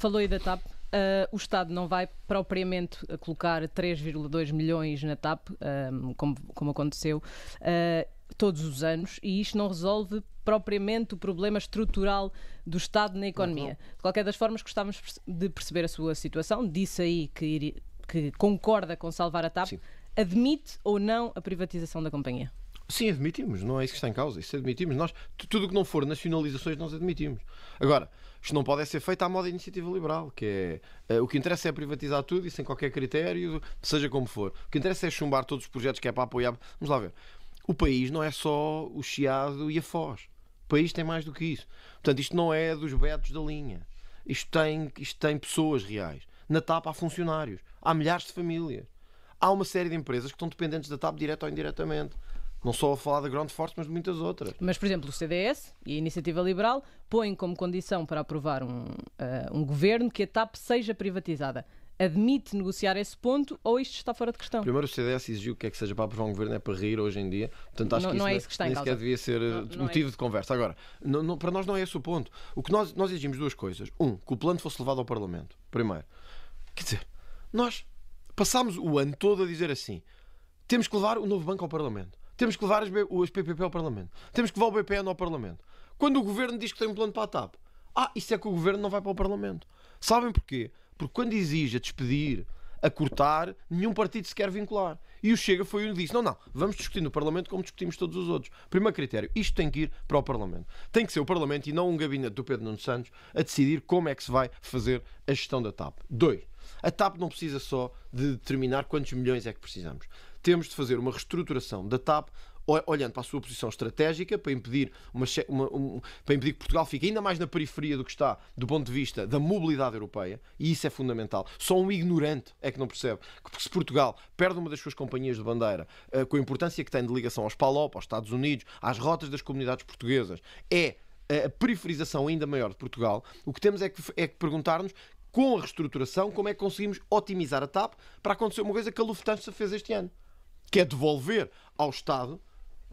Falou aí da TAP. Uh, o Estado não vai propriamente colocar 3,2 milhões na TAP, ah, como, como, aconteceu, uh, todos os anos, e isto não resolve propriamente o problema estrutural do Estado na economia. De qualquer das formas, gostávamos de perceber a sua situação. Disse aí que, iria, que concorda com salvar a TAP. Sim. Admite ou não a privatização da companhia? Sim, admitimos, não é isso que está em causa. Isso admitimos. Nós, tudo o que não for nacionalizações, nós admitimos. Agora, isto não pode é ser feito à moda iniciativa liberal, que é eh, o que interessa é privatizar tudo e sem qualquer critério, seja como for. O que interessa é chumbar todos os projetos que é para apoiar. Vamos lá ver. O país não é só o Chiado e a Foz. O país tem mais do que isso. Portanto, isto não é dos betos da linha. Isto tem, isto tem pessoas reais. Na TAP há funcionários, há milhares de famílias. Há uma série de empresas que estão dependentes da TAP direto ou indiretamente. Não só a falar da Ground Force, mas de muitas outras. Mas, por exemplo, o CDS e a Iniciativa Liberal põem como condição para aprovar um, uh, um governo que a TAP seja privatizada. Admite negociar esse ponto ou isto está fora de questão? Primeiro, o CDS exigiu que é que seja para aprovar um governo, é para rir hoje em dia. Portanto, acho não, que isso não é isso que está nem em sequer devia ser eh, não, não é motivo é de conversa. Agora, não, não, para nós não é esse o ponto. O que nós, nós exigimos duas coisas. Um, que o plano fosse levado ao Parlamento. Primeiro. Quer dizer, nós passámos o ano todo a dizer assim: temos que levar o novo banco ao Parlamento. Temos que levar as, as PPP ao Parlamento. Temos que levar o BPN ao Parlamento. Quando o governo diz que tem um plano para a TAP, ah, isso é que o governo não vai para o Parlamento. Sabem porquê? Porque quando exige a despedir, a cortar, nenhum partido se quer vincular. E o Chega foi um que disse: não, não, vamos discutir no Parlamento como discutimos todos os outros. Primeiro critério: isto tem que ir para o Parlamento. Tem que ser o Parlamento e não um gabinete do Pedro Nuno Santos a decidir como é que se vai fazer a gestão da TAP. Dois, a TAP não precisa só de determinar quantos milhões é que precisamos temos de fazer uma reestruturação da TAP olhando para a sua posição estratégica, para impedir, uma, uma, um, para impedir que Portugal fique ainda mais na periferia do que está do ponto de vista da mobilidade europeia, e isso é fundamental. Só um ignorante é que não percebe que se Portugal perde uma das suas companhias de bandeira, uh, com a importância que tem de ligação aos PALOP, aos Estados Unidos, às rotas das comunidades portuguesas, é a periferização ainda maior de Portugal, o que temos é que, é que perguntar-nos com a reestruturação, como é que conseguimos otimizar a TAP para acontecer uma coisa que a Lufthansa fez este ano que é devolver ao Estado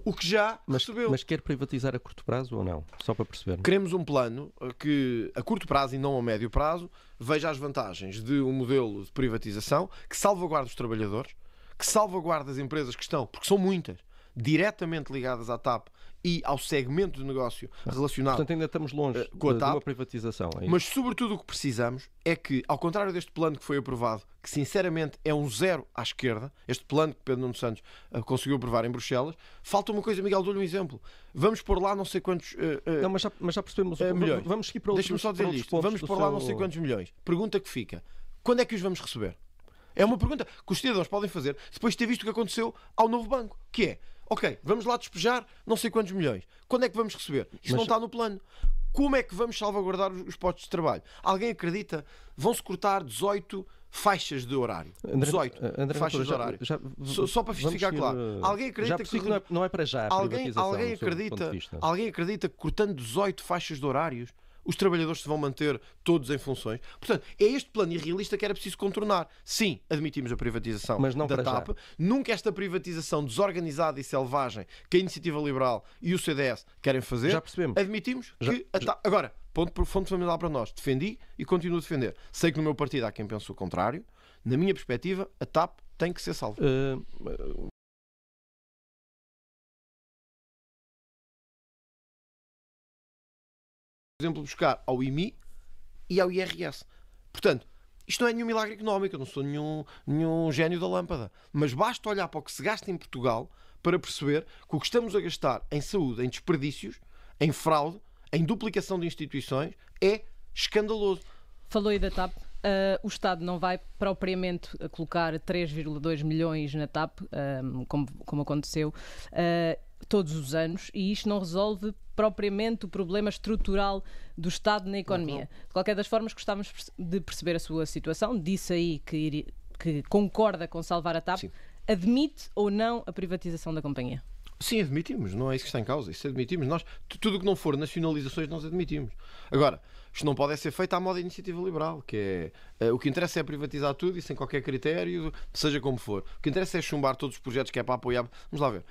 o que já mas, recebeu. Mas quer privatizar a curto prazo ou não? Só para perceber. Queremos um plano eh, que, a curto prazo e não a médio prazo, veja as vantagens de um modelo de privatização que salvaguarda os trabalhadores, que salvaguarda as empresas que estão, porque são muitas, diretamente ligadas à TAP e ao segmento de negócio relacionado. Portanto, ainda estamos longe eh, com a TAP, de uma privatização. É mas, sobretudo, o que precisamos é que, ao contrário deste plano que foi aprovado, que sinceramente é um zero à esquerda, este plano que Pedro Nuno Santos eh, conseguiu aprovar em Bruxelas, falta uma coisa, Miguel, dou-lhe um exemplo. Vamos pôr lá não sei quantos. Uh, uh, não, mas já, mas já percebemos. milhões. Vamos seguir para outros, Deixa-me só dizer isto. Vamos pôr lá seu... não sei quantos milhões. Pergunta que fica: quando é que os vamos receber? É uma pergunta que os cidadãos podem fazer depois de ter visto o que aconteceu ao novo banco, que é Ok, vamos lá despejar não sei quantos milhões. Quando é que vamos receber? Isto Mas... não está no plano. Como é que vamos salvaguardar os postos de trabalho? Alguém acredita? Vão-se cortar 18 faixas de horário. 18 eh, André faixas de horário. Já, já, só, só, para ficar ir, claro. Eh, alguém acredita que. É- não é, para já. alguém, alguém, acredita, alguém acredita que cortando 18 faixas de horários os trabalhadores se vão manter todos em funções. Portanto, é este plano irrealista que era preciso contornar. Sim, admitimos a privatização Mas não da TAP. Já. Nunca esta privatização desorganizada e selvagem que a Iniciativa Liberal e o CDS querem fazer. Já percebemos. Admitimos já, que a TAP... Agora, ponto por familiar para nós. Defendi e continuo a defender. Sei que no meu partido há quem pense o contrário. Na minha perspectiva, a TAP tem que ser salva. Uh, por exemplo, buscar ao IMI e ao IRS. Portanto, isto não é nenhum milagre económico, eu não sou nenhum, nenhum gênio da lâmpada. Mas basta olhar para o que se gasta em Portugal para perceber que o que estamos a gastar em saúde, em desperdícios, em fraude, em duplicação de instituições, é escandaloso. Falou aí da TAP. Uh, o Estado não vai propriamente colocar 3,2 milhões na TAP, um, ah, como, como, aconteceu, uh, todos os anos e isto não resolve propriamente o problema estrutural do Estado na economia. De qualquer das formas, gostávamos de perceber a sua situação. Disse aí que, iria, que concorda com salvar a TAP. Sim. Admite ou não a privatização da companhia? Sim, admitimos, não é isso que está em causa. Isso admitimos. Nós, tudo o que não for nacionalizações, nós admitimos. Agora, isto não pode é ser feito à moda da iniciativa liberal, que é eh, o que interessa é privatizar tudo e sem qualquer critério, seja como for. O que interessa é chumbar todos os projetos que é para apoiar. Vamos lá ver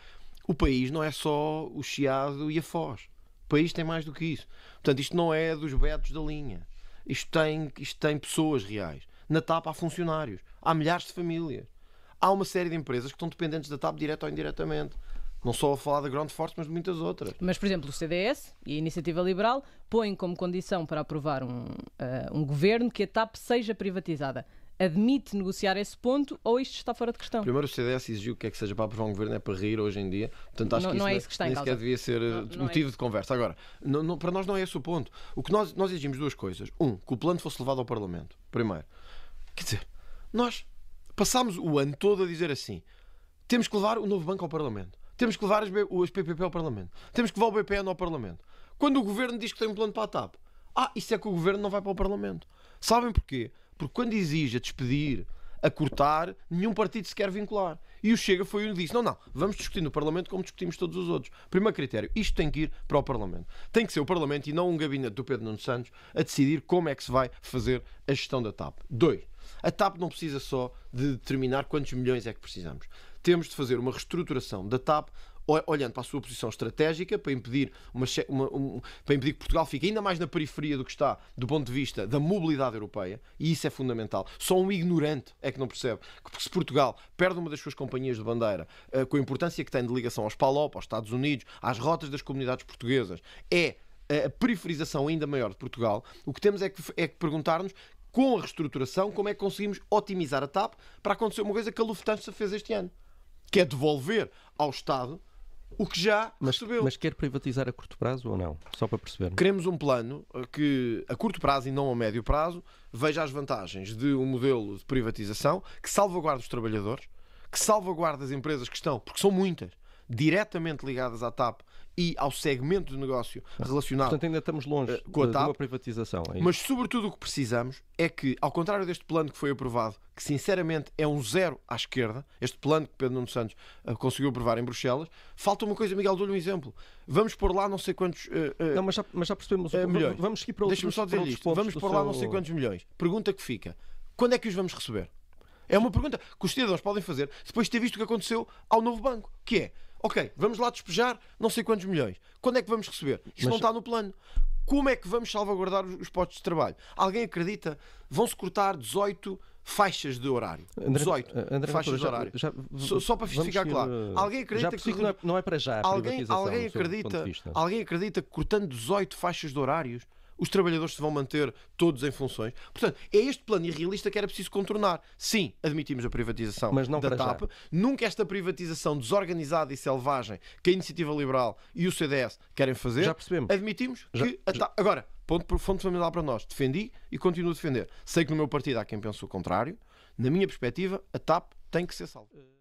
o país não é só o Chiado e a Foz. O país tem mais do que isso. Portanto, isto não é dos betos da linha. Isto tem, isto tem pessoas reais. Na TAP há funcionários, há milhares de famílias. Há uma série de empresas que estão dependentes da TAP, direto ou indiretamente. Não só a falar da Grande Force, mas de muitas outras. Mas, por exemplo, o CDS e a Iniciativa Liberal põem como condição para aprovar um, uh, um governo que a TAP seja privatizada admite negociar esse ponto ou isto está fora de questão? Primeiro, o CDS exigiu que é que seja para aprovar um governo é para rir hoje em dia. Portanto, acho não, que isso, não é isso que está nem em sequer devia ser não, eh, não é motivo é de conversa. Agora, não, para nós não é esse o ponto. O que nós, nós exigimos duas coisas. Um, que o plano fosse levado ao Parlamento. Primeiro. Quer dizer, nós passámos o ano todo a dizer assim: temos que levar o novo banco ao Parlamento. Temos que levar as, as PPP ao Parlamento. Temos que levar o BPN ao Parlamento. Quando o governo diz que tem um plano para a TAP, ah, isso é que o governo não vai para o Parlamento. Sabem porquê? Porque quando exige a despedir, a cortar, nenhum partido se quer vincular. E o Chega foi um que disse: não, não, vamos discutir no Parlamento como discutimos todos os outros. Primeiro critério, isto tem que ir para o Parlamento. Tem que ser o Parlamento e não um gabinete do Pedro Nuno Santos a decidir como é que se vai fazer a gestão da TAP. Dois, a TAP não precisa só de determinar quantos milhões é que precisamos. Temos de fazer uma reestruturação da TAP olhando para a sua posição estratégica, para impedir, uma, uma, um, para impedir que Portugal fique ainda mais na periferia do que está do ponto de vista da mobilidade europeia, e isso é fundamental. Só um ignorante é que não percebe que se Portugal perde uma das suas companhias de bandeira eh, com a importância que tem de ligação aos PALOP, aos Estados Unidos, às rotas das comunidades portuguesas, é eh, a periferização ainda maior de Portugal, o que temos é que, é que perguntar-nos com a reestruturação como é que conseguimos otimizar a TAP para acontecer uma coisa que a Lufthansa fez este ano, que é devolver ao Estado o que já mas, recebeu. Mas quer privatizar a curto prazo ou não? Só para perceber. Queremos um plano eh, que, a curto prazo e não a médio prazo, veja as vantagens de um modelo de privatização que salvaguarda os trabalhadores, que salvaguarda as empresas que estão, porque são muitas diretamente ligadas à TAP e ao segmento de negócio relacionado. Portanto, ainda estamos longe eh, com a TAP, de uma privatização. É mas, sobretudo, o que precisamos é que, ao contrário deste plano que foi aprovado, que sinceramente é um zero à esquerda, este plano que Pedro Nuno Santos eh, conseguiu aprovar em Bruxelas, falta uma coisa, Miguel, dou-lhe um exemplo. Vamos pôr lá não sei quantos. Uh, uh, não, mas já, mas já percebemos uh, milhões. Vamos seguir para outros, Deixa-me só dizer isto. Vamos pôr lá seu... não sei quantos milhões. Pergunta que fica: quando é que os vamos receber? É uma pergunta que os cidadãos podem fazer depois de ter visto o que aconteceu ao novo banco, que é ok, vamos lá despejar não sei quantos milhões. Quando é que vamos receber? Isso Mas... não está no plano. Como é que vamos salvaguardar os postos de trabalho? Alguém acredita? Vão-se cortar 18 faixas de horário. André, 18 eh, André, faixas André, de horário. Já, já, só, só, para ficar ir, claro. Eh, alguém acredita que não é, não é, para já. alguém, alguém acredita, alguém acredita que cortando 18 faixas de horários os trabalhadores se vão manter todos em funções. Portanto, é este plano irrealista que era preciso contornar. Sim, admitimos a privatização Mas não da TAP. Já. Nunca esta privatização desorganizada e selvagem que a Iniciativa Liberal e o CDS querem fazer. Já percebemos. Admitimos já, que a TAP. Agora, ponto, fundamental para nós. Defendi e continuo a defender. Sei que no meu partido há quem pense o contrário. Na minha perspectiva, a TAP tem que ser salva.